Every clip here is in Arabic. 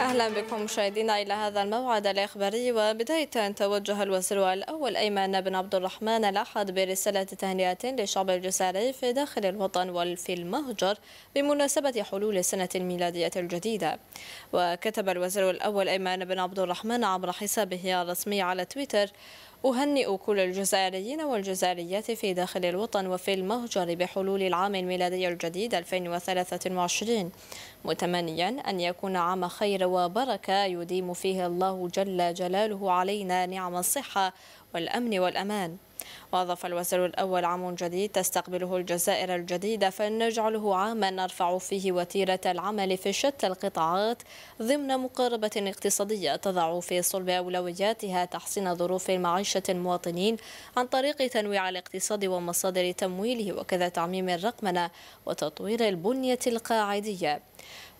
أهلا بكم مشاهدينا إلى هذا الموعد الإخباري وبداية توجه الوزير الأول أيمن بن عبد الرحمن الأحد برسالة تهنئة للشعب الجزائري في داخل الوطن وفي المهجر بمناسبة حلول السنة الميلادية الجديدة وكتب الوزير الأول أيمن بن عبد الرحمن عبر حسابه الرسمي على تويتر أهنئ كل الجزائريين والجزائريات في داخل الوطن وفي المهجر بحلول العام الميلادي الجديد 2023 متمنيا أن يكون عام خير وبركة يديم فيه الله جل جلاله علينا نعم الصحة والأمن والأمان وأضاف الوزير الأول عام جديد تستقبله الجزائر الجديدة فنجعله عاما نرفع فيه وتيرة العمل في شتى القطاعات ضمن مقاربة اقتصادية تضع في صلب أولوياتها تحسين ظروف معيشة المواطنين عن طريق تنويع الاقتصاد ومصادر تمويله وكذا تعميم الرقمنة وتطوير البنية القاعدية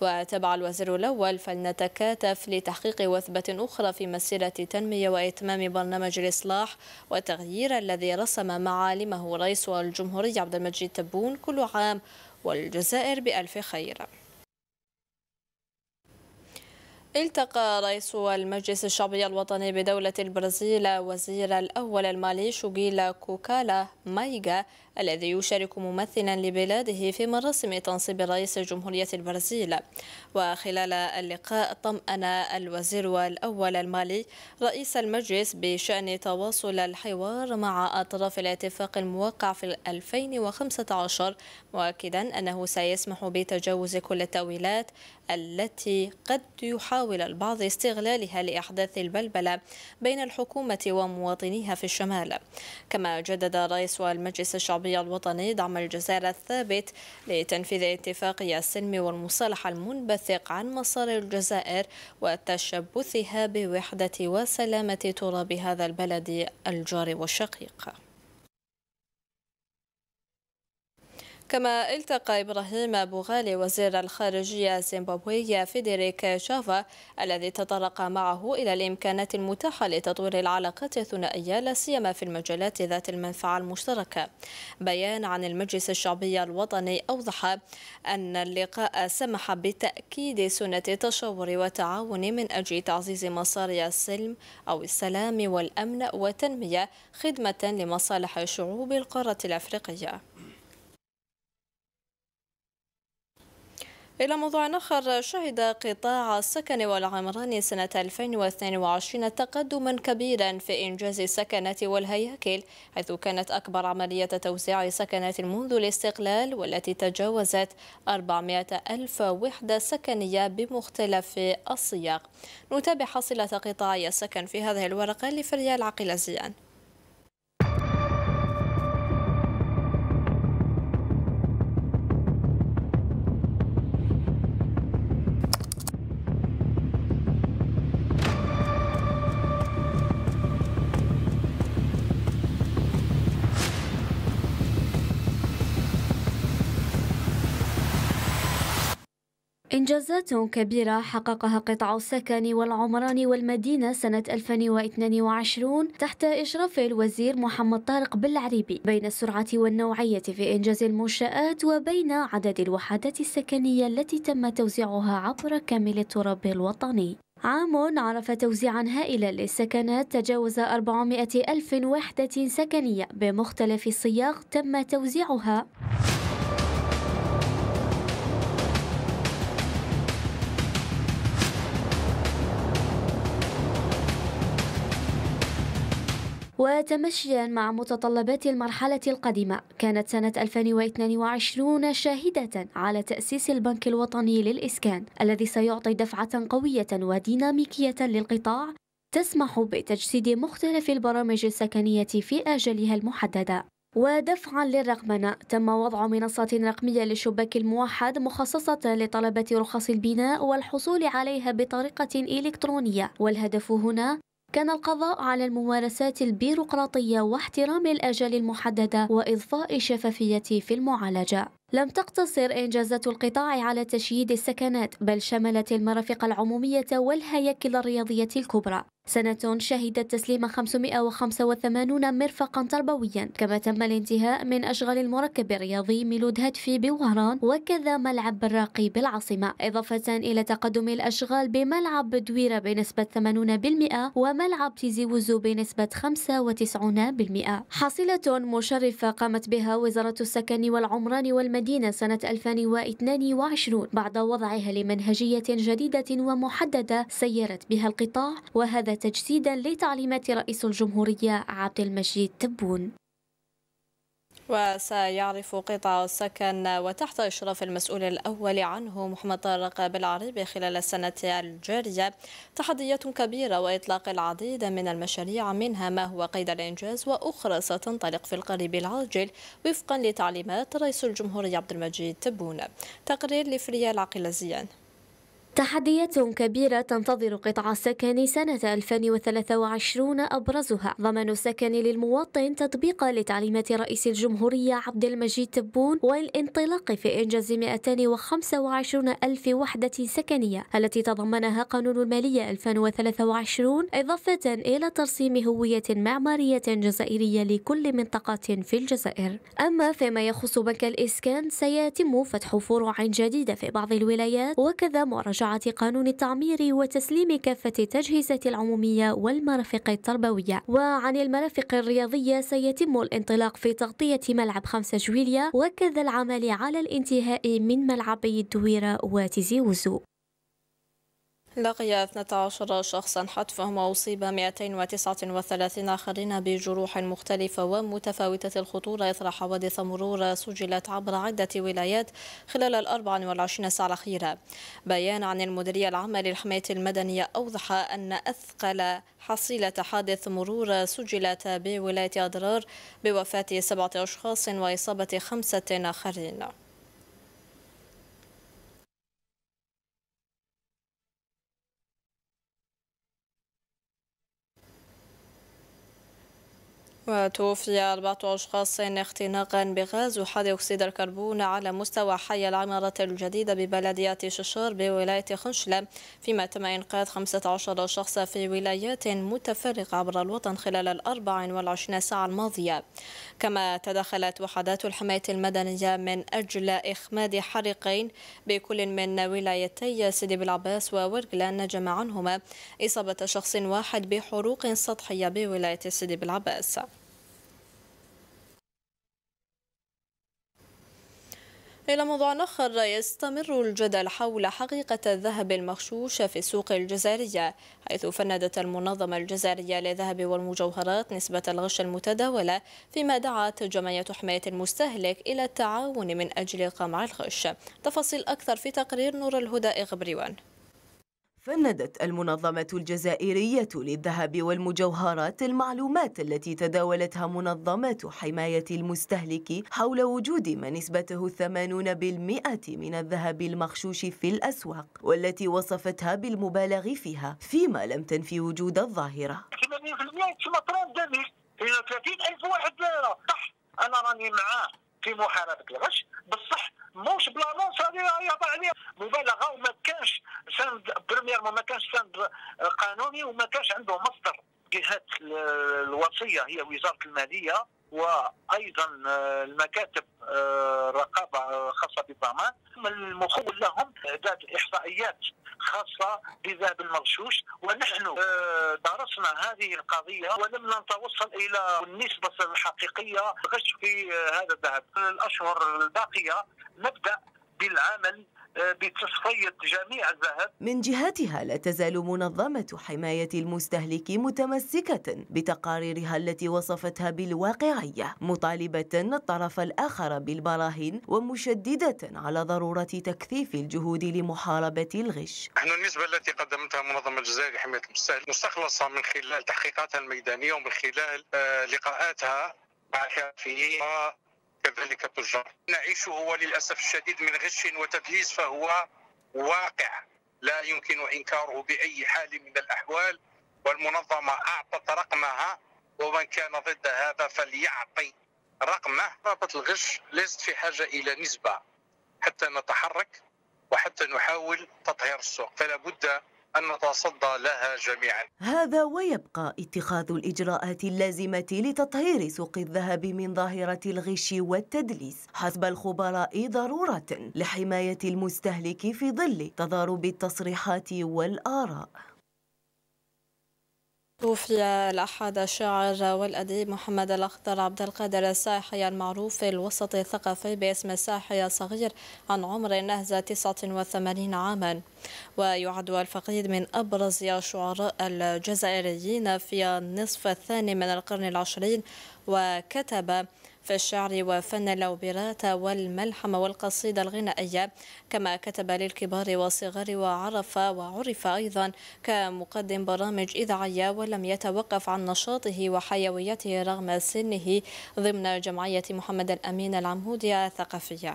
وتابع الوزير الأول فلنتكاتف لتحقيق وثبة أخرى في مسيرة تنمية وإتمام برنامج الإصلاح والتغيير الذي رسم معالمه رئيس الجمهورية عبد المجيد تبون كل عام والجزائر بألف خير التقى رئيس المجلس الشعبي الوطني بدولة البرازيل وزير الأول المالي شوغيلا كوكالا مايغا الذي يشارك ممثلا لبلاده في مراسم تنصيب رئيس جمهورية البرازيل وخلال اللقاء طمأن الوزير الأول المالي رئيس المجلس بشأن تواصل الحوار مع أطراف الاتفاق الموقع في 2015 مؤكدا أنه سيسمح بتجاوز كل التأويلات التي قد يحاول يحاول البعض استغلالها لإحداث البلبلة بين الحكومة ومواطنيها في الشمال كما جدد رئيس المجلس الشعبي الوطني دعم الجزائر الثابت لتنفيذ اتفاقية السلم والمصالحة المنبثق عن مسار الجزائر وتشبثها بوحدة وسلامة تراب هذا البلد الجار والشقيق كما التقى إبراهيم أبو غالي وزير الخارجية زيمبابوي فيدريك شافا الذي تطرق معه إلى الإمكانات المتاحة لتطوير العلاقات الثنائية لا سيما في المجالات ذات المنفعة المشتركة. بيان عن المجلس الشعبي الوطني أوضح أن اللقاء سمح بتأكيد سنة التشاور والتعاون من أجل تعزيز مسار السلم أو السلام والأمن وتنمية خدمة لمصالح شعوب القارة الأفريقية إلى موضوع آخر شهد قطاع السكن والعمران سنة 2022 تقدما كبيرا في إنجاز السكنات والهياكل حيث كانت أكبر عملية توزيع سكنات منذ الاستقلال والتي تجاوزت 400 ألف وحدة سكنية بمختلف الصياغ نتابع حصيلة قطاع السكن في هذه الورقة لفريال عقل زيان إنجازات كبيرة حققها قطاع السكن والعمران والمدينة سنة 2022 تحت إشراف الوزير محمد طارق بالعريبي بين السرعة والنوعية في إنجاز المنشآت وبين عدد الوحدات السكنية التي تم توزيعها عبر كامل التراب الوطني عام عرف توزيعا هائلا للسكنات تجاوز 400 ألف وحدة سكنية بمختلف الصياغ تم توزيعها وتمشيا مع متطلبات المرحلة القادمة كانت سنة 2022 شاهدة على تأسيس البنك الوطني للإسكان الذي سيعطي دفعة قوية وديناميكية للقطاع تسمح بتجسيد مختلف البرامج السكنية في أجلها المحددة ودفعا للرقمنة تم وضع منصة رقمية للشباك الموحد مخصصة لطلبة رخص البناء والحصول عليها بطريقة إلكترونية والهدف هنا كان القضاء على الممارسات البيروقراطية واحترام الآجال المحددة وإضفاء الشفافية في المعالجة لم تقتصر إنجازات القطاع على تشييد السكنات بل شملت المرافق العمومية والهياكل الرياضية الكبرى سنة شهدت تسليم 585 مرفقا تربويا كما تم الانتهاء من أشغال المركب الرياضي ميلود هدفي بوهران وكذا ملعب الراقي بالعاصمة إضافة إلى تقدم الأشغال بملعب دويرة بنسبة 80% وملعب تيزي وزو بنسبة 95% حصيلة مشرفة قامت بها وزارة السكن والعمران والمدينة سنة 2022 بعد وضعها لمنهجية جديدة ومحددة سيرت بها القطاع وهذا تجسيدا لتعليمات رئيس الجمهورية عبد المجيد تبون وسيعرف قطاع السكن وتحت إشراف المسؤول الأول عنه محمد طارق بالعريبي خلال السنة الجارية تحديات كبيرة وإطلاق العديد من المشاريع منها ما هو قيد الإنجاز وأخرى ستنطلق في القريب العاجل وفقا لتعليمات رئيس الجمهورية عبد المجيد تبون تقرير لفريال عقل زيان تحديات كبيرة تنتظر قطاع السكن سنة 2023 أبرزها ضمان السكن للمواطن تطبيقا لتعليمات رئيس الجمهورية عبد المجيد تبون والانطلاق في إنجاز 225 ألف وحدة سكنية التي تضمنها قانون المالية 2023 إضافة إلى ترسيم هوية معمارية جزائرية لكل منطقة في الجزائر أما فيما يخص بنك الإسكان سيتم فتح فروع جديدة في بعض الولايات وكذا مراجعة قانون التعمير وتسليم كافة التجهيزات العمومية والمرافق التربوية وعن المرافق الرياضية سيتم الانطلاق في تغطية ملعب 5 جويليا وكذا العمل على الانتهاء من ملعبي الدويرة وتيزي وزو لقي 12 شخصا حتفهم وأصيب 239 آخرين بجروح مختلفة ومتفاوتة الخطورة إثر حوادث مرور سجلت عبر عدة ولايات خلال ال 24 ساعة الأخيرة. بيان عن المديرية العامة للحماية المدنية أوضح أن أثقل حصيلة حادث مرور سجلت بولاية أضرار بوفاة سبعة أشخاص وإصابة خمسة آخرين. وتوفي أربعة أشخاص اختناقا بغاز وحاد أكسيد الكربون على مستوى حي العمارة الجديدة ببلدية ششار بولاية خنشلة فيما تم إنقاذ 15 شخصا في ولايات متفرقة عبر الوطن خلال ال 24 ساعة الماضية كما تدخلت وحدات الحماية المدنية من أجل إخماد حريقين بكل من ولايتي سيدي بلعباس وورغلان نجم عنهما إصابة شخص واحد بحروق سطحية بولاية سيدي بلعباس إلى موضوع آخر يستمر الجدل حول حقيقة الذهب المغشوش في السوق الجزائرية حيث فندت المنظمة الجزائرية للذهب والمجوهرات نسبة الغش المتداولة فيما دعت جمعية حماية المستهلك إلى التعاون من أجل قمع الغش تفاصيل أكثر في تقرير نور الهدى إغبريوان فندت المنظمة الجزائرية للذهب والمجوهرات المعلومات التي تداولتها منظمات حماية المستهلك حول وجود ما نسبته 80% من الذهب المغشوش في الأسواق والتي وصفتها بالمبالغ فيها فيما لم تنفي وجود الظاهرة 80% 30 ألف واحد أنا راني معاه في محاربه الغش بصح موش بلانونس هذه يهضر عليها مبالغه وما كانش سند بريمير ما كانش سند قانوني وما كانش عنده مصدر جهه الوصيه هي وزاره الماليه وايضا آه، المكاتب آه، رقابه خاصه بالضمان المخول لهم اعداد احصائيات خاصه بذهب المغشوش ونحن آه، درسنا هذه القضيه ولم نتوصل الى النسبه الحقيقيه غش في آه، هذا الذهب الاشهر الباقيه نبدا بالعمل بتصفية جميع الذهب من جهتها لا تزال منظمة حماية المستهلك متمسكة بتقاريرها التي وصفتها بالواقعية مطالبة الطرف الآخر بالبراهين ومشددة على ضرورة تكثيف الجهود لمحاربة الغش نحن النسبة التي قدمتها منظمة الجزائر لحماية المستهلك مستخلصة من خلال تحقيقاتها الميدانية ومن خلال آه، لقاءاتها مع الحرفيين وكذلك التجار نعيشه وللأسف الشديد من غش وتدليس فهو واقع لا يمكن إنكاره بأي حال من الأحوال والمنظمة أعطت رقمها ومن كان ضد هذا فليعطي رقمه رابط الغش ليست في حاجة إلى نسبة حتى نتحرك وحتى نحاول تطهير السوق فلا بد أن نتصدى لها جميعا هذا ويبقى اتخاذ الإجراءات اللازمة لتطهير سوق الذهب من ظاهرة الغش والتدليس حسب الخبراء ضرورة لحماية المستهلك في ظل تضارب التصريحات والآراء توفي الأحد الشاعر والأديب محمد الأخضر عبد القادر الساحي المعروف في الوسط الثقافي باسم الساحي الصغير عن عمر نهزة 89 عاما ويعد الفقيد من أبرز شعراء الجزائريين في النصف الثاني من القرن العشرين وكتب في الشعر وفن الأوبرة والملحمة والقصيدة الغنائية كما كتب للكبار والصغار وعرف وعرف أيضا كمقدم برامج إذاعية ولم يتوقف عن نشاطه وحيويته رغم سنه ضمن جمعية محمد الأمين العمودية الثقافية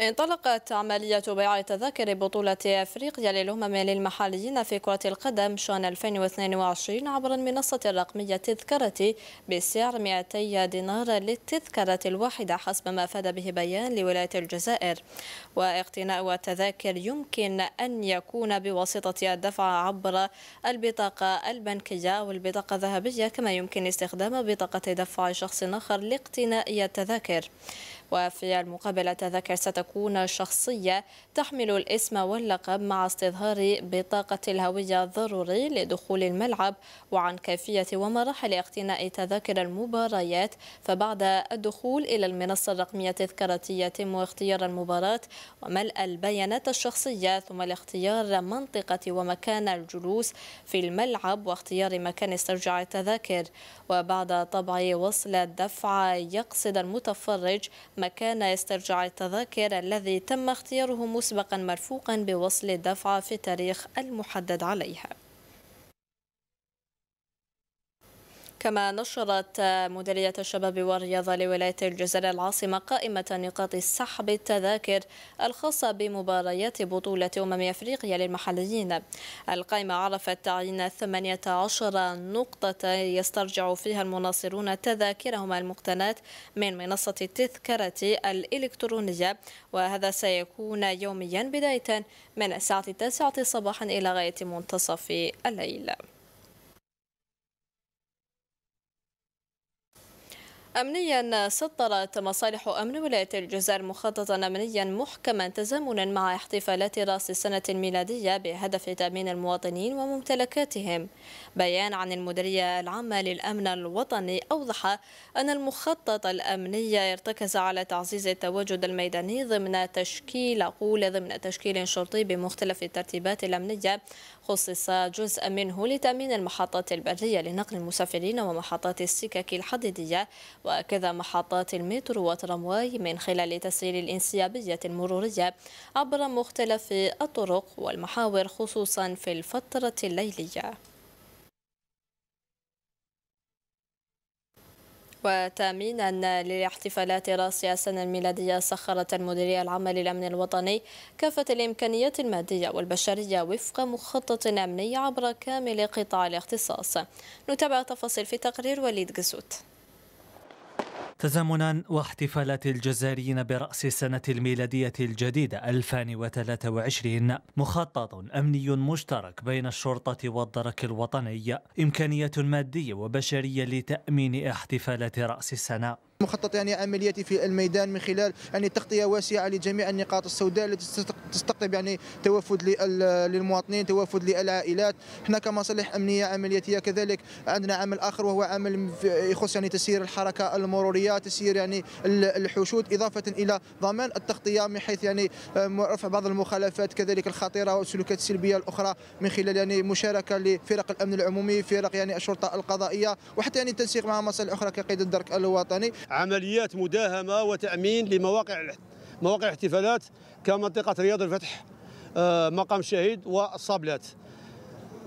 انطلقت عملية بيع تذاكر بطولة أفريقيا للأمم للمحليين في كرة القدم شان 2022 عبر المنصة الرقمية تذكرتي بسعر 200 دينار للتذكرة الواحدة حسب ما أفاد به بيان لولاية الجزائر واقتناء التذاكر يمكن أن يكون بواسطة الدفع عبر البطاقة البنكية أو البطاقة الذهبية كما يمكن استخدام بطاقة دفع شخص آخر لاقتناء التذاكر وفي المقابل التذاكر ستكون شخصية تحمل الاسم واللقب مع استظهار بطاقة الهوية الضروري لدخول الملعب وعن كيفية ومراحل اقتناء تذاكر المباريات فبعد الدخول إلى المنصة الرقمية التذكارية يتم اختيار المباراة وملء البيانات الشخصية ثم الاختيار منطقة ومكان الجلوس في الملعب واختيار مكان استرجاع التذاكر وبعد طبع وصل الدفع يقصد المتفرج مكان استرجاع التذاكر الذي تم اختياره مسبقا مرفوقا بوصل الدفع في التاريخ المحدد عليها كما نشرت مديرية الشباب والرياضة لولاية الجزائر العاصمة قائمة نقاط سحب التذاكر الخاصة بمباريات بطولة أمم أفريقيا للمحليين القائمة عرفت تعيين 18 نقطة يسترجع فيها المناصرون تذاكرهم المقتناة من منصة التذكرة الإلكترونية وهذا سيكون يوميا بداية من الساعة 9 صباحا إلى غاية منتصف الليل أمنيا سطرت مصالح أمن ولاية الجزائر مخططا أمنيا محكما تزامنا مع احتفالات رأس السنة الميلادية بهدف تأمين المواطنين وممتلكاتهم بيان عن المديرية العامة للأمن الوطني أوضح أن المخطط الأمني ارتكز على تعزيز التواجد الميداني ضمن تشكيل قول ضمن تشكيل شرطي بمختلف الترتيبات الأمنية خصص جزء منه لتأمين المحطات البرية لنقل المسافرين ومحطات السكك الحديدية وكذا محطات المترو والترامواي من خلال تسهيل الانسيابية المرورية عبر مختلف الطرق والمحاور خصوصا في الفترة الليلية وتأمينا للاحتفالات رأس السنة الميلادية سخرت المديرية العامة للأمن الوطني كافة الإمكانيات المادية والبشرية وفق مخطط أمني عبر كامل قطاع الاختصاص نتابع تفاصيل في تقرير وليد قسوت تزامنا واحتفالات الجزائريين برأس السنة الميلادية الجديدة 2023 مخطط أمني مشترك بين الشرطة والدرك الوطني إمكانية مادية وبشرية لتأمين احتفالات رأس السنة مخطط يعني عملياتي في الميدان من خلال يعني تغطيه واسعه لجميع النقاط السوداء التي تستقطب يعني توافد للمواطنين توافد للعائلات احنا كمصالح امنيه عملياتيه كذلك عندنا عمل اخر وهو عمل يخص يعني تسيير الحركه المروريه تسيير يعني الحشود اضافه الى ضمان التغطيه من حيث يعني رفع بعض المخالفات كذلك الخطيره والسلوكات السلبيه الاخرى من خلال يعني مشاركه لفرق الامن العمومي فرق يعني الشرطه القضائيه وحتى يعني التنسيق مع مصالح اخرى كقيد الدرك الوطني عمليات مداهمه وتامين لمواقع مواقع الاحتفالات كمنطقه رياض الفتح آه، مقام الشهيد والصابلات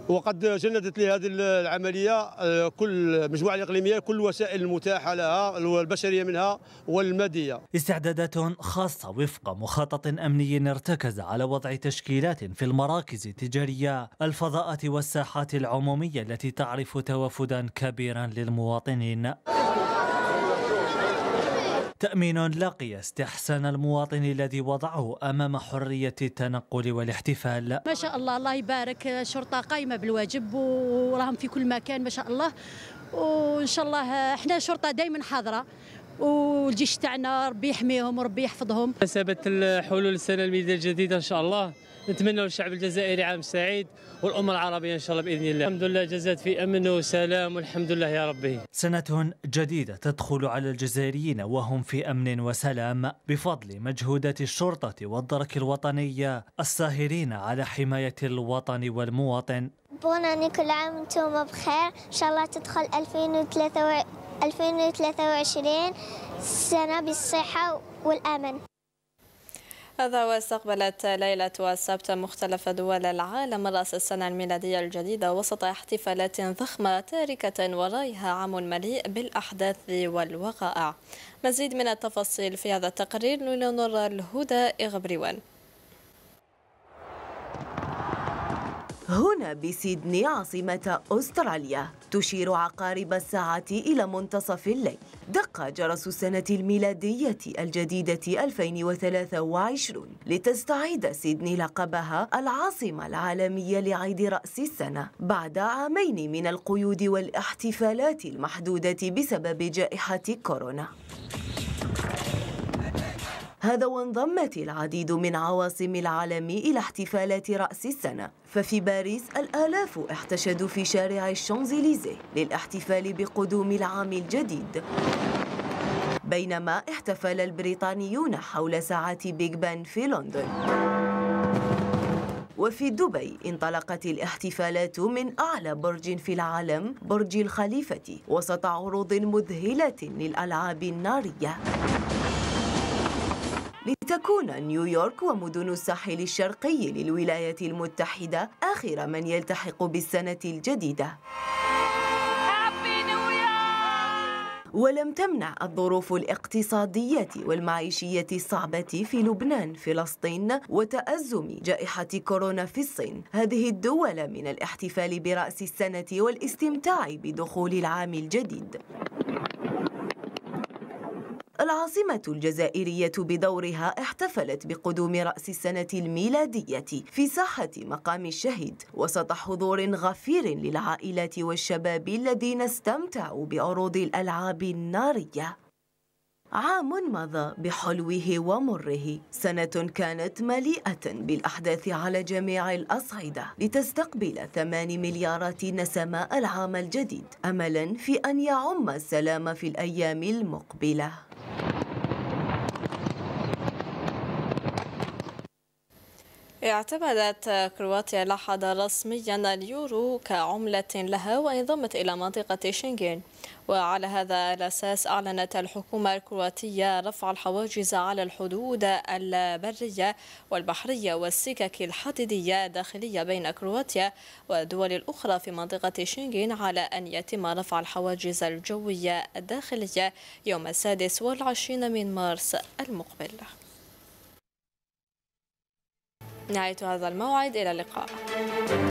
وقد جندت لهذه العمليه آه، كل المجموعه الاقليميه كل الوسائل المتاحه لها البشرية منها والماديه. استعدادات خاصه وفق مخطط امني ارتكز على وضع تشكيلات في المراكز التجاريه، الفضاءات والساحات العموميه التي تعرف توافدا كبيرا للمواطنين. تأمين لقي استحسان المواطن الذي وضعه أمام حرية التنقل والاحتفال ما شاء الله الله يبارك الشرطة قايمة بالواجب وراهم في كل مكان ما شاء الله وإن شاء الله احنا الشرطة دائما حاضرة والجيش تاعنا ربي يحميهم وربي يحفظهم بمناسبة حلول السنة الميلادية الجديدة إن شاء الله نتمنى للشعب الجزائري عام سعيد والأمة العربية إن شاء الله بإذن الله الحمد لله جزات في أمن وسلام والحمد لله يا ربي سنة جديدة تدخل على الجزائريين وهم في أمن وسلام بفضل مجهودات الشرطة والدرك الوطنية الساهرين على حماية الوطن والمواطن بوناني كل عام وانتم بخير إن شاء الله تدخل 2023 سنة بالصحة والأمن هذا واستقبلت ليلة السبت مختلف دول العالم رأس السنة الميلادية الجديدة وسط احتفالات ضخمة تاركة ورايها عام مليء بالأحداث والوقائع مزيد من التفاصيل في هذا التقرير لنرى الهدى إغبريوان هنا بسيدني عاصمة أستراليا تشير عقارب الساعة إلى منتصف الليل دق جرس السنة الميلادية الجديدة 2023 لتستعيد سيدني لقبها العاصمة العالمية لعيد رأس السنة بعد عامين من القيود والاحتفالات المحدودة بسبب جائحة كورونا هذا وانضمت العديد من عواصم العالم إلى احتفالات رأس السنة ففي باريس الآلاف احتشدوا في شارع الشانزليزيه للاحتفال بقدوم العام الجديد بينما احتفل البريطانيون حول ساعة بيغ بان في لندن وفي دبي انطلقت الاحتفالات من أعلى برج في العالم برج الخليفة وسط عروض مذهلة للألعاب النارية تكون نيويورك ومدن الساحل الشرقي للولايات المتحدة آخر من يلتحق بالسنة الجديدة ولم تمنع الظروف الاقتصادية والمعيشية الصعبة في لبنان فلسطين وتأزم جائحة كورونا في الصين هذه الدول من الاحتفال برأس السنة والاستمتاع بدخول العام الجديد العاصمة الجزائرية بدورها احتفلت بقدوم رأس السنة الميلادية في ساحة مقام الشهيد وسط حضور غفير للعائلات والشباب الذين استمتعوا بعروض الألعاب النارية عام مضى بحلوه ومره سنة كانت مليئة بالأحداث على جميع الأصعدة لتستقبل ثمان مليارات نسمة العام الجديد أملا في أن يعم السلام في الأيام المقبلة اعتمدت كرواتيا لحظة رسميا اليورو كعملة لها وانضمت إلى منطقة شنغن وعلى هذا الأساس أعلنت الحكومة الكرواتية رفع الحواجز على الحدود البرية والبحرية والسكك الحديدية الداخلية بين كرواتيا والدول الأخرى في منطقة شنغن على أن يتم رفع الحواجز الجوية الداخلية يوم السادس والعشرين من مارس المقبل نهاية هذا الموعد إلى اللقاء